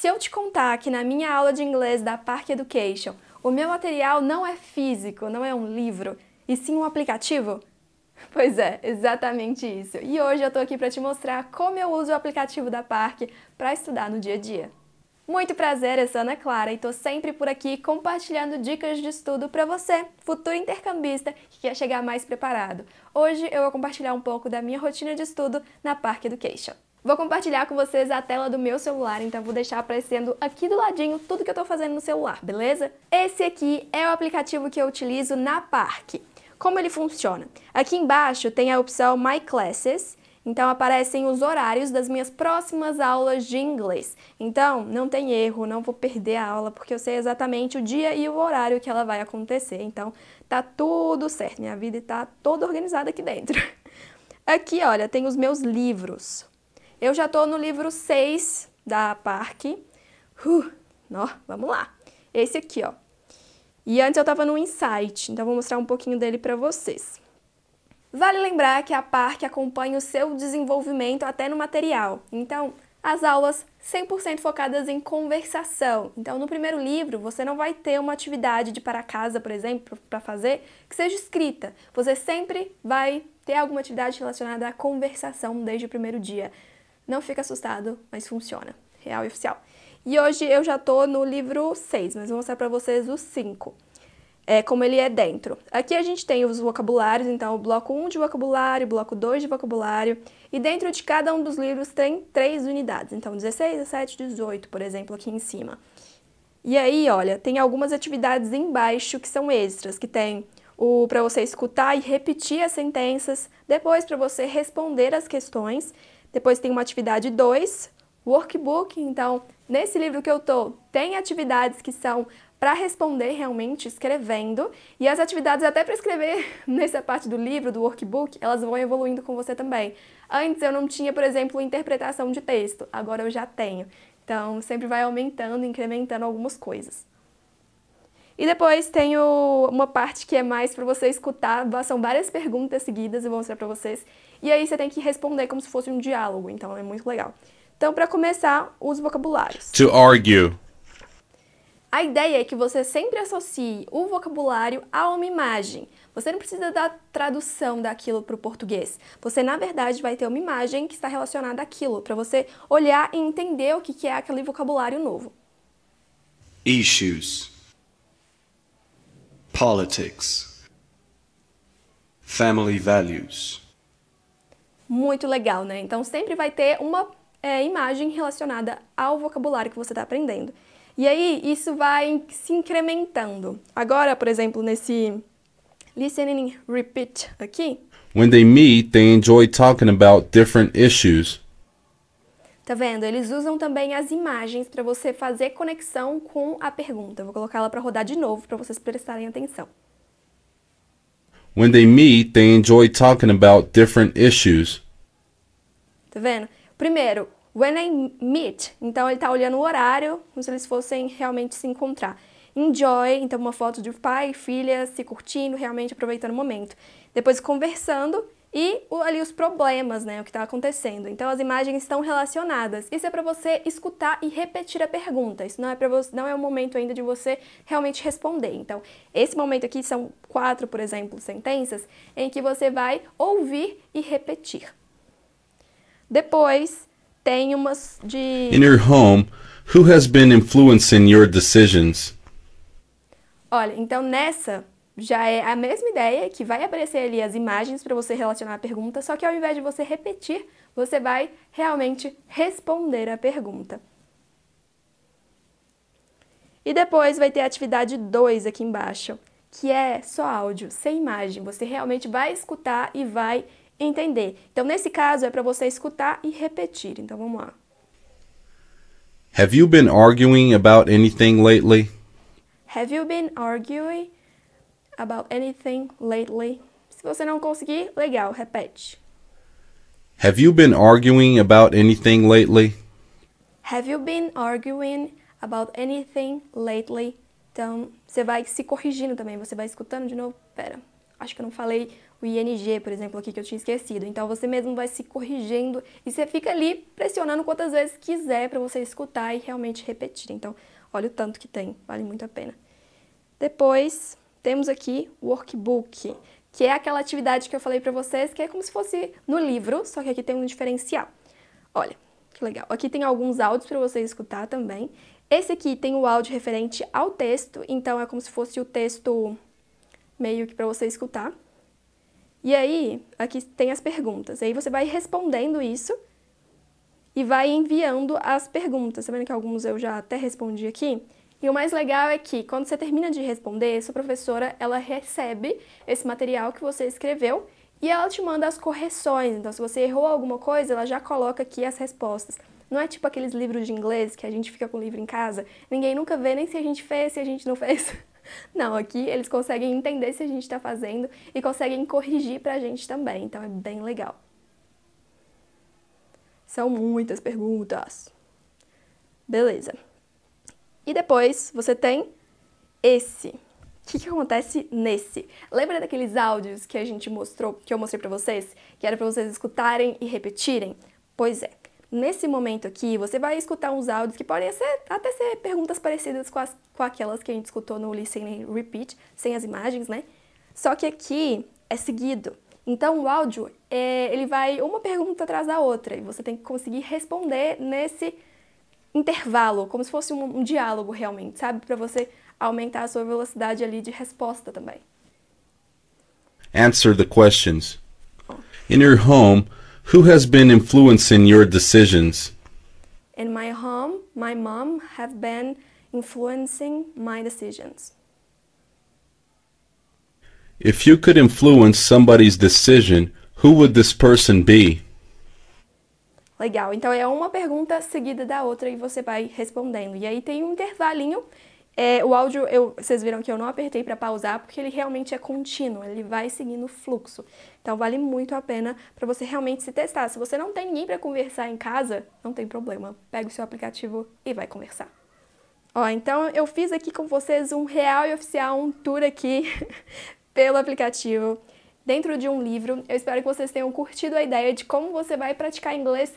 Se eu te contar que na minha aula de inglês da Park Education, o meu material não é físico, não é um livro, e sim um aplicativo? Pois é, exatamente isso. E hoje eu tô aqui para te mostrar como eu uso o aplicativo da Park para estudar no dia a dia. Muito prazer, eu sou Ana Clara e tô sempre por aqui compartilhando dicas de estudo para você, futuro intercambista que quer chegar mais preparado. Hoje eu vou compartilhar um pouco da minha rotina de estudo na Park Education. Vou compartilhar com vocês a tela do meu celular, então vou deixar aparecendo aqui do ladinho tudo que eu estou fazendo no celular, beleza? Esse aqui é o aplicativo que eu utilizo na Parque. Como ele funciona? Aqui embaixo tem a opção My Classes, então aparecem os horários das minhas próximas aulas de inglês. Então, não tem erro, não vou perder a aula, porque eu sei exatamente o dia e o horário que ela vai acontecer. Então, tá tudo certo, minha vida está toda organizada aqui dentro. Aqui, olha, tem os meus livros. Eu já estou no livro 6 da Park. Uh, vamos lá. Esse aqui, ó. E antes eu estava no Insight, então vou mostrar um pouquinho dele para vocês. Vale lembrar que a Park acompanha o seu desenvolvimento até no material. Então, as aulas 100% focadas em conversação. Então, no primeiro livro, você não vai ter uma atividade de para casa, por exemplo, para fazer, que seja escrita. Você sempre vai ter alguma atividade relacionada à conversação desde o primeiro dia. Não fica assustado, mas funciona. Real e oficial. E hoje eu já tô no livro 6, mas vou mostrar pra vocês o 5. É, como ele é dentro. Aqui a gente tem os vocabulários, então o bloco 1 de vocabulário, bloco 2 de vocabulário, e dentro de cada um dos livros tem três unidades, então 16, 17, 18, por exemplo, aqui em cima. E aí, olha, tem algumas atividades embaixo que são extras, que tem o para você escutar e repetir as sentenças, depois para você responder as questões, depois tem uma atividade 2, workbook. Então, nesse livro que eu tô, tem atividades que são para responder realmente escrevendo. E as atividades até para escrever nessa parte do livro, do workbook, elas vão evoluindo com você também. Antes eu não tinha, por exemplo, interpretação de texto, agora eu já tenho. Então, sempre vai aumentando, incrementando algumas coisas. E depois tenho uma parte que é mais para você escutar, são várias perguntas seguidas, eu vou mostrar para vocês. E aí você tem que responder como se fosse um diálogo, então é muito legal. Então, para começar, os vocabulários. To argue. A ideia é que você sempre associe o vocabulário a uma imagem. Você não precisa da tradução daquilo para o português. Você, na verdade, vai ter uma imagem que está relacionada àquilo, para você olhar e entender o que é aquele vocabulário novo. Issues politics, family values. Muito legal, né? Então sempre vai ter uma é, imagem relacionada ao vocabulário que você está aprendendo. E aí isso vai se incrementando. Agora, por exemplo, nesse listening repeat aqui. When they meet, they enjoy talking about different issues. Tá vendo? Eles usam também as imagens para você fazer conexão com a pergunta. Vou colocar ela para rodar de novo para vocês prestarem atenção. When they meet, they enjoy talking about different issues. Tá vendo? Primeiro, when they meet, então ele tá olhando o horário, como se eles fossem realmente se encontrar. Enjoy, então uma foto de pai e filha se curtindo, realmente aproveitando o momento. Depois conversando e ali os problemas, né, o que está acontecendo. Então as imagens estão relacionadas. Isso é para você escutar e repetir a pergunta. Isso não é para você, não é o momento ainda de você realmente responder. Então esse momento aqui são quatro, por exemplo, sentenças em que você vai ouvir e repetir. Depois tem umas de In your home, who has been influencing your decisions? Olha, então nessa já é a mesma ideia que vai aparecer ali as imagens para você relacionar a pergunta, só que ao invés de você repetir, você vai realmente responder a pergunta. E depois vai ter a atividade 2 aqui embaixo, que é só áudio, sem imagem. Você realmente vai escutar e vai entender. Então, nesse caso, é para você escutar e repetir. Então, vamos lá. Have you been arguing about anything lately? Have you been arguing about anything lately? Se você não conseguir, legal, repete. Have you been arguing about anything lately? Have you been arguing about anything lately? Então, você vai se corrigindo também, você vai escutando de novo. Pera, acho que eu não falei o ING, por exemplo, aqui que eu tinha esquecido. Então, você mesmo vai se corrigindo e você fica ali pressionando quantas vezes quiser para você escutar e realmente repetir. Então, olha o tanto que tem, vale muito a pena. Depois, temos aqui o workbook, que é aquela atividade que eu falei para vocês, que é como se fosse no livro, só que aqui tem um diferencial. Olha, que legal. Aqui tem alguns áudios para você escutar também. Esse aqui tem o áudio referente ao texto, então é como se fosse o texto meio que para você escutar. E aí, aqui tem as perguntas. Aí você vai respondendo isso e vai enviando as perguntas. sabendo tá que alguns eu já até respondi aqui? E o mais legal é que quando você termina de responder, sua professora ela recebe esse material que você escreveu e ela te manda as correções. Então, se você errou alguma coisa, ela já coloca aqui as respostas. Não é tipo aqueles livros de inglês que a gente fica com o livro em casa, ninguém nunca vê nem se a gente fez, se a gente não fez. Não, aqui eles conseguem entender se a gente está fazendo e conseguem corrigir para a gente também, então é bem legal. São muitas perguntas. Beleza. E depois você tem esse. O que, que acontece nesse? Lembra daqueles áudios que a gente mostrou, que eu mostrei para vocês, que era para vocês escutarem e repetirem? Pois é. Nesse momento aqui, você vai escutar uns áudios que podem ser, até ser perguntas parecidas com, as, com aquelas que a gente escutou no Listening Repeat, sem as imagens, né? Só que aqui é seguido. Então o áudio, é, ele vai uma pergunta atrás da outra e você tem que conseguir responder nesse intervalo, como se fosse um, um diálogo realmente, sabe? Para você aumentar a sua velocidade ali de resposta também. Answer the questions. In your home, who has been influencing your decisions? In my home, my mom have been influencing my decisions. If you could influence somebody's decision, who would this person be? Legal, então é uma pergunta seguida da outra e você vai respondendo. E aí tem um intervalinho. É, o áudio, eu, vocês viram que eu não apertei para pausar porque ele realmente é contínuo, ele vai seguindo o fluxo. Então vale muito a pena para você realmente se testar. Se você não tem ninguém para conversar em casa, não tem problema. Pega o seu aplicativo e vai conversar. Ó, então eu fiz aqui com vocês um real e oficial, um tour aqui pelo aplicativo, dentro de um livro. Eu espero que vocês tenham curtido a ideia de como você vai praticar inglês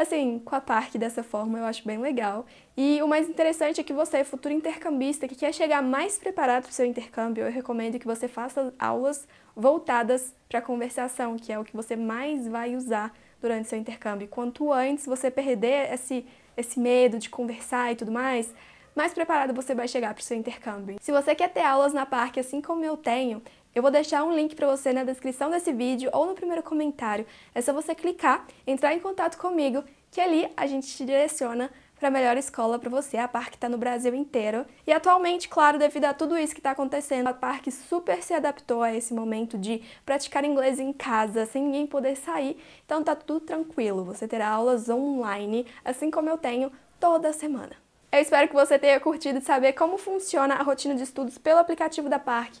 assim, com a Parque dessa forma eu acho bem legal. E o mais interessante é que você, futuro intercambista, que quer chegar mais preparado para o seu intercâmbio, eu recomendo que você faça aulas voltadas para a conversação, que é o que você mais vai usar durante seu intercâmbio. quanto antes você perder esse, esse medo de conversar e tudo mais, mais preparado você vai chegar para o seu intercâmbio. Se você quer ter aulas na Parque, assim como eu tenho, eu vou deixar um link para você na descrição desse vídeo ou no primeiro comentário. É só você clicar, entrar em contato comigo, que ali a gente te direciona para a melhor escola para você, a PAR está no Brasil inteiro. E atualmente, claro, devido a tudo isso que está acontecendo, a PAR super se adaptou a esse momento de praticar inglês em casa, sem ninguém poder sair, então tá tudo tranquilo, você terá aulas online, assim como eu tenho toda semana. Eu espero que você tenha curtido saber como funciona a rotina de estudos pelo aplicativo da Parque.